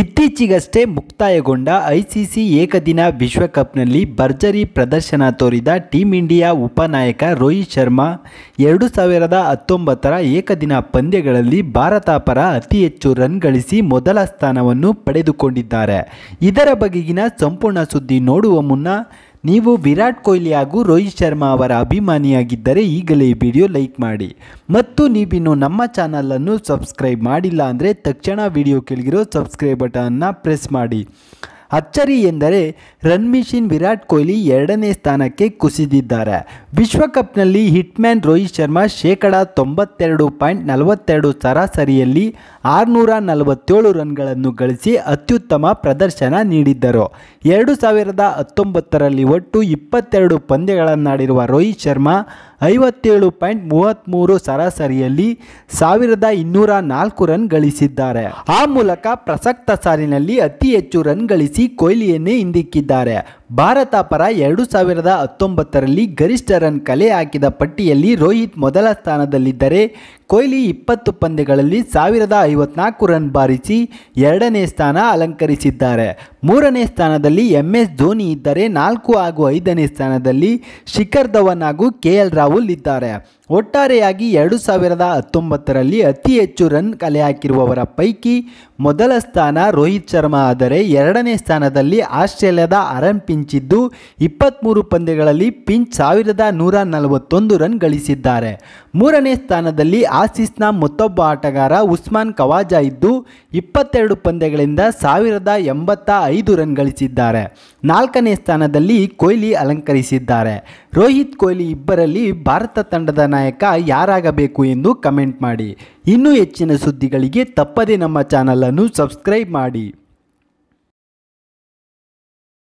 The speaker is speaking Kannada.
ಇತ್ತೀಚೆಗಷ್ಟೇ ಮುಕ್ತಾಯಗೊಂಡ ಐಸಿಸಿ ಏಕದಿನ ವಿಶ್ವಕಪ್ನಲ್ಲಿ ಭರ್ಜರಿ ಪ್ರದರ್ಶನ ತೋರಿದ ಟೀಂ ಇಂಡಿಯಾ ಉಪನಾಯಕ ರೋಹಿತ್ ಶರ್ಮಾ ಎರಡು ಸಾವಿರದ ಹತ್ತೊಂಬತ್ತರ ಏಕದಿನ ಪಂದ್ಯಗಳಲ್ಲಿ ಭಾರತ ಪರ ಅತಿ ಹೆಚ್ಚು ರನ್ ಗಳಿಸಿ ಮೊದಲ ಸ್ಥಾನವನ್ನು ಪಡೆದುಕೊಂಡಿದ್ದಾರೆ ಇದರ ಬಗೆಗಿನ ಸಂಪೂರ್ಣ ಸುದ್ದಿ ನೋಡುವ ಮುನ್ನ ನೀವು ವಿರಾಟ್ ಕೊಹ್ಲಿ ಹಾಗೂ ರೋಹಿತ್ ಶರ್ಮಾ ಅವರ ಅಭಿಮಾನಿಯಾಗಿದ್ದರೆ ಈಗಲೇ ಈ ವಿಡಿಯೋ ಲೈಕ್ ಮಾಡಿ ಮತ್ತು ನೀವಿನ್ನು ನಮ್ಮ ಚಾನಲನ್ನು ಸಬ್ಸ್ಕ್ರೈಬ್ ಮಾಡಿಲ್ಲ ಅಂದರೆ ತಕ್ಷಣ ವಿಡಿಯೋ ಕೆಳಗಿರೋ ಸಬ್ಸ್ಕ್ರೈಬ್ ಬಟನ್ನ ಪ್ರೆಸ್ ಮಾಡಿ ಅಚ್ಚರಿ ಎಂದರೆ ರನ್ ಮಿಷಿನ್ ವಿರಾಟ್ ಕೊಹ್ಲಿ ಎರಡನೇ ಸ್ಥಾನಕ್ಕೆ ಕುಸಿದಿದ್ದಾರೆ ವಿಶ್ವಕಪ್ನಲ್ಲಿ ಹಿಟ್ಮ್ಯಾನ್ ರೋಹಿತ್ ಶರ್ಮಾ ಶೇಕಡಾ ತೊಂಬತ್ತೆರಡು ಪಾಯಿಂಟ್ ನಲವತ್ತೆರಡು ಸರಾಸರಿಯಲ್ಲಿ ಆರುನೂರ ನಲವತ್ತೇಳು ರನ್ಗಳನ್ನು ಗಳಿಸಿ ಅತ್ಯುತ್ತಮ ಪ್ರದರ್ಶನ ನೀಡಿದ್ದರು ಎರಡು ಸಾವಿರದ ಹತ್ತೊಂಬತ್ತರಲ್ಲಿ ಒಟ್ಟು ಇಪ್ಪತ್ತೆರಡು ಪಂದ್ಯಗಳನ್ನಾಡಿರುವ ರೋಹಿತ್ ಶರ್ಮಾ ಐವತ್ತೇಳು ಪಾಯಿಂಟ್ ಮೂವತ್ತ್ಮೂರು ಸರಾಸರಿಯಲ್ಲಿ ಸಾವಿರದ ಇನ್ನೂರ ನಾಲ್ಕು ರನ್ ಗಳಿಸಿದ್ದಾರೆ ಆ ಮೂಲಕ ಪ್ರಸಕ್ತ ಸಾಲಿನಲ್ಲಿ ಅತಿ ಹೆಚ್ಚು ರನ್ ಗಳಿಸಿ ಕೊಹ್ಲಿಯನ್ನೇ ಹಿಂದಿಕ್ಕಿದ್ದಾರೆ ಭಾರತ ಪರ ಎರಡು ಸಾವಿರದ ಹತ್ತೊಂಬತ್ತರಲ್ಲಿ ಗರಿಷ್ಠ ರನ್ ಕಲೆ ಹಾಕಿದ ಪಟ್ಟಿಯಲ್ಲಿ ರೋಹಿತ್ ಮೊದಲ ಸ್ಥಾನದಲ್ಲಿದ್ದರೆ ಕೊಹ್ಲಿ ಇಪ್ಪತ್ತು ಪಂದ್ಯಗಳಲ್ಲಿ ಸಾವಿರದ ಐವತ್ನಾಲ್ಕು ರನ್ ಬಾರಿಸಿ ಎರಡನೇ ಸ್ಥಾನ ಅಲಂಕರಿಸಿದ್ದಾರೆ ಮೂರನೇ ಸ್ಥಾನದಲ್ಲಿ ಎಂ ಎಸ್ ಧೋನಿ ಇದ್ದರೆ ನಾಲ್ಕು ಹಾಗೂ ಐದನೇ ಸ್ಥಾನದಲ್ಲಿ ಶಿಖರ್ ಧವನ್ ಹಾಗೂ ಕೆ ಎಲ್ ರಾಹುಲ್ ಇದ್ದಾರೆ ಒಟ್ಟಾರೆಯಾಗಿ ಎರಡು ಸಾವಿರದ ಹತ್ತೊಂಬತ್ತರಲ್ಲಿ ಅತಿ ಹೆಚ್ಚು ರನ್ ಕಲೆ ಹಾಕಿರುವವರ ಪೈಕಿ ಮೊದಲ ಸ್ಥಾನ ರೋಹಿತ್ ಶರ್ಮಾ ಆದರೆ ಎರಡನೇ ಸ್ಥಾನದಲ್ಲಿ ಆಸ್ಟ್ರೇಲಿಯಾದ ಅರನ್ ಪಿಂಚ್ ಇದ್ದು ಇಪ್ಪತ್ತ್ಮೂರು ಪಂದ್ಯಗಳಲ್ಲಿ ಪಿಂಚ್ ಸಾವಿರದ ನೂರ ನಲವತ್ತೊಂದು ರನ್ ಗಳಿಸಿದ್ದಾರೆ ಮೂರನೇ ಸ್ಥಾನದಲ್ಲಿ ಆಸೀಸ್ನ ಮತ್ತೊಬ್ಬ ಆಟಗಾರ ಉಸ್ಮಾನ್ ಕವಾಜಾ ಇದ್ದು ಇಪ್ಪತ್ತೆರಡು ಪಂದ್ಯಗಳಿಂದ ಸಾವಿರದ ಎಂಬತ್ತ ಐದು ರನ್ ಗಳಿಸಿದ್ದಾರೆ ನಾಲ್ಕನೇ ಸ್ಥಾನದಲ್ಲಿ ಕೊಹ್ಲಿ ಅಲಂಕರಿಸಿದ್ದಾರೆ ರೋಹಿತ್ ಕೊಹ್ಲಿ ಇಬ್ಬರಲ್ಲಿ ಭಾರತ ತಂಡದ ನಾಯಕ ಯಾರಾಗಬೇಕು ಎಂದು ಕಮೆಂಟ್ ಮಾಡಿ ಇನ್ನೂ ಹೆಚ್ಚಿನ ಸುದ್ದಿಗಳಿಗೆ ತಪ್ಪದೇ ನಮ್ಮ ಚಾನಲನ್ನು ಸಬ್ಸ್ಕ್ರೈಬ್ ಮಾಡಿ